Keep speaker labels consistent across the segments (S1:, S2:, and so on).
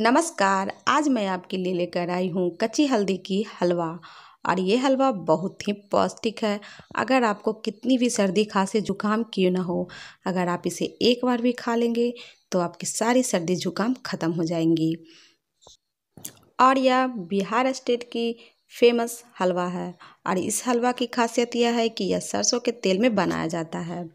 S1: नमस्कार आज मैं आपके लिए लेकर आई हूँ कच्ची हल्दी की हलवा और ये हलवा बहुत ही पौष्टिक है अगर आपको कितनी भी सर्दी खांसी जुकाम क्यों ना हो अगर आप इसे एक बार भी खा लेंगे तो आपकी सारी सर्दी जुकाम ख़त्म हो जाएंगी और यह बिहार स्टेट की फेमस हलवा है और इस हलवा की खासियत यह है कि यह सरसों के तेल में बनाया जाता है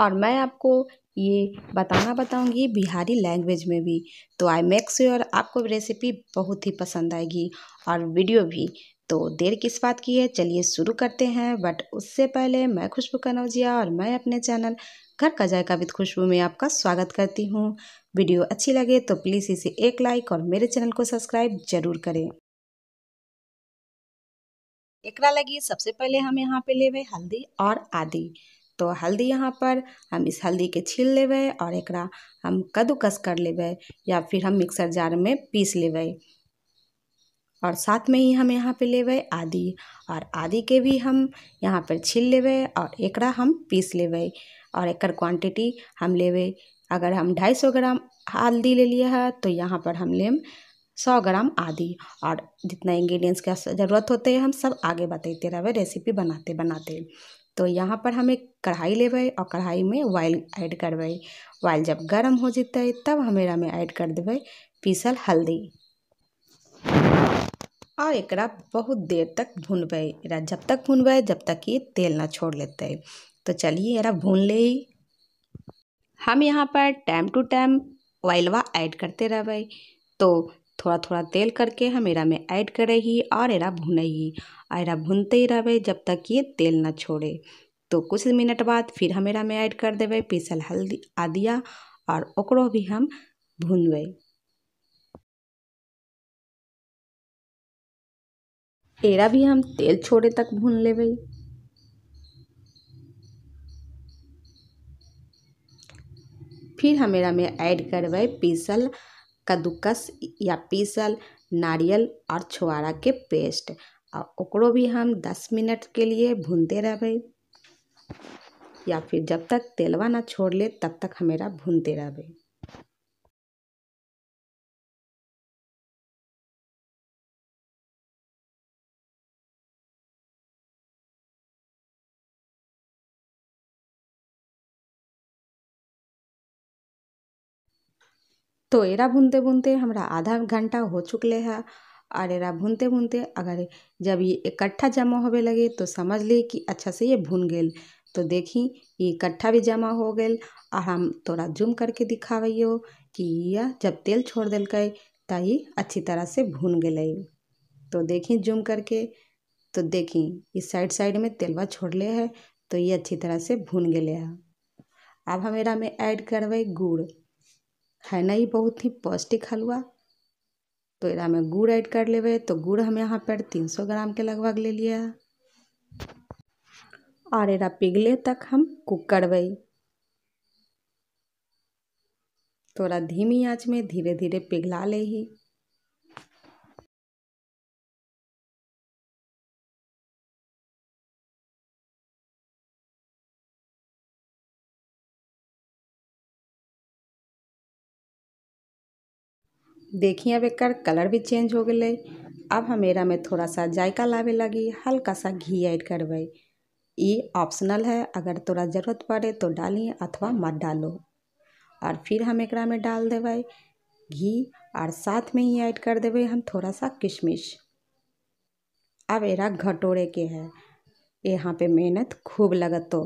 S1: और मैं आपको ये बताना बताऊंगी बिहारी लैंग्वेज में भी तो आई मेक श्योर आपको रेसिपी बहुत ही पसंद आएगी और वीडियो भी तो देर किस बात की है चलिए शुरू करते हैं बट उससे पहले मैं खुशबू कनौजिया और मैं अपने चैनल घर का जायका विद खुशबू में आपका स्वागत करती हूँ वीडियो अच्छी लगे तो प्लीज़ इसे एक लाइक और मेरे चैनल को सब्सक्राइब जरूर करें एकरा लगी सबसे पहले हम यहाँ पे हुए हल्दी और आदि तो हल्दी यहाँ पर हम इस हल्दी के छील ले और एक हम कद्दूकस कर ले या फिर हम मिक्सर जार में पीस ले और साथ में ही हम यहाँ पे लेब आदि और आदि के भी हम यहाँ पर छील ले और एक हम पीस लेबै और एकर क्वांटिटी हम ले अगर हम ढाई सौ ग्राम हल्दी ले लिए है तो यहाँ पर हम लेम सौ ग्राम आदि और जितना इंग्रेडिएंट्स का ज़रूरत होते हैं हम सब आगे बताते रहें रेसिपी बनाते बनाते तो यहाँ पर हमें कढ़ाई लेबै और कढ़ाई में वाइल ऐड करबे वाइल जब गर्म हो जेतै तब हम एकरामे ऐड कर देवे पीसल हल्दी और एक बहुत देर तक भूनबे जब तक भूनबे जब तक ये तेल ना छोड़ लेते तो चलिए एकरा भून ले हम यहाँ पर टाइम टू टाइम ऑयलवा ऐड करते रहें तो थोड़ा थोड़ा तेल करके हम एरा में ऐड करे ही और एरा भुने ही एरा भुनते ही रहे जब तक ये तेल ना छोड़े तो कुछ मिनट बाद फिर हम एरा में ऐड कर देवे पीसल हल्दी आदिया और ओकरो भी हम भूनबे एरा भी हम तेल छोड़े तक भून लेवे फिर हम एरा में ऐड करबे पीसल कद्दूकस या पीसल नारियल और छुआरा के पेस्ट और ओकरो भी हम दस के लिए भूनते रहें या फिर जब तक तेलवा ना छोड़ ले तब तक हमेरा भूनते रहें तो एरा भूनते भूनते हमारा आधा घंटा हो चुकले है और एरा भूनते भूनते अगर जब ये इकट्ठा जमा होवे लगे तो समझ ली कि अच्छा से ये भून गए तो देखी ये इकट्ठा भी जमा हो गए और हम थोड़ा जूम करके दिखावैयो कि यह जब तेल छोड़ दिल गए ये अच्छी तरह से भून गए तो देखी जूम करके तो देखी इस साइड साइड में तेलवा छोड़ ले है तो ये अच्छी तरह से भून गए अब हम एरा में ऐड करवे गुड़ है ना ही बहुत ही पौष्टिक हलवा तो में गुड़ ऐड कर लेवे तो गुड़ हम यहाँ पर तीन सौ ग्राम के लगभग ले लिया और एकरा पिघले तक हम कुक करबे तोरा धीमी आँच में धीरे धीरे पिघला ले ही देखिए अब एक कलर भी चेंज हो गए अब हमेरा में थोड़ा सा जायका लावे लगी हल्का सा घी ऐड करब ये ऑप्शनल है अगर तोरा ज़रूरत पड़े तो डालिए अथवा मत डालो और फिर हम एक में डाल देवे घी और साथ में ही ऐड कर देवे हम थोड़ा सा किशमिश अब एरा घटोरे के है यहाँ पे मेहनत खूब लगत तो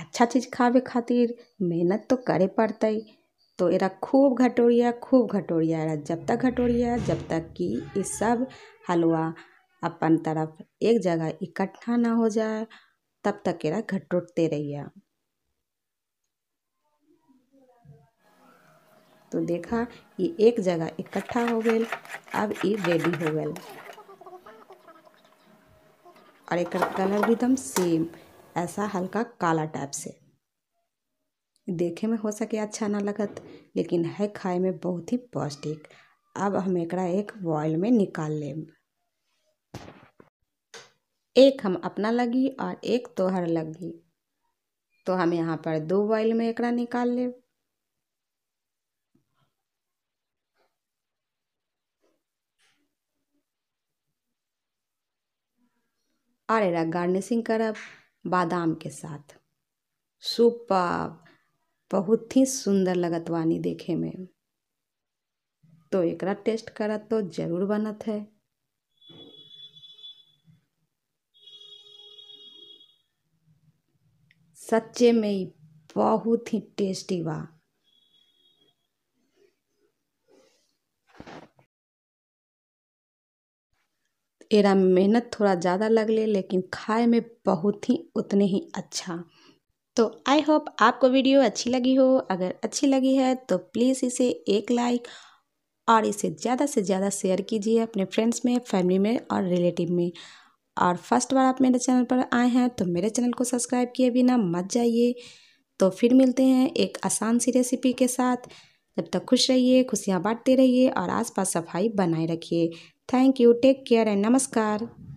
S1: अच्छा चीज़ खावे खातिर मेहनत तो करे पड़ते तो एरा खूब घटोरिया खूब घटोरिया एरा जब तक घटोरिया जब तक कि ये सब हलवा अपन तरफ एक जगह इकट्ठा ना हो जाए तब तक एरा घटोटते रहिए तो देखा ये एक जगह इकट्ठा हो गए अब ये रेडी हो गए और एक कलर भी एकदम सेम ऐसा हल्का काला टाइप से देखे में हो सके अच्छा ना लगत लेकिन है खाए में बहुत ही पौष्टिक अब हम एक एक बॉयल में निकाल लेब एक हम अपना लगी और एक तोहर लगी तो हम यहाँ पर दो बॉयल में एक निकाल लेब और एरा गार्निशिंग करब बादाम के साथ सुपर बहुत ही सुंदर लगत वानी देखे में तो एक टेस्ट करत तो जरूर बनत है सच्चे में बहुत ही टेस्टी बा एरा मेहनत थोड़ा ज़्यादा लगले लेकिन खाए में बहुत ही उतने ही अच्छा तो आई होप आपको वीडियो अच्छी लगी हो अगर अच्छी लगी है तो प्लीज़ इसे एक लाइक और इसे ज़्यादा से ज़्यादा शेयर कीजिए अपने फ्रेंड्स में फैमिली में और रिलेटिव में और फर्स्ट बार आप मेरे चैनल पर आए हैं तो मेरे चैनल को सब्सक्राइब किए बिना मत जाइए तो फिर मिलते हैं एक आसान सी रेसिपी के साथ जब तक खुश रहिए खुशियाँ बांटते रहिए और आसपास सफाई बनाए रखिए thank you take care and नमस्कार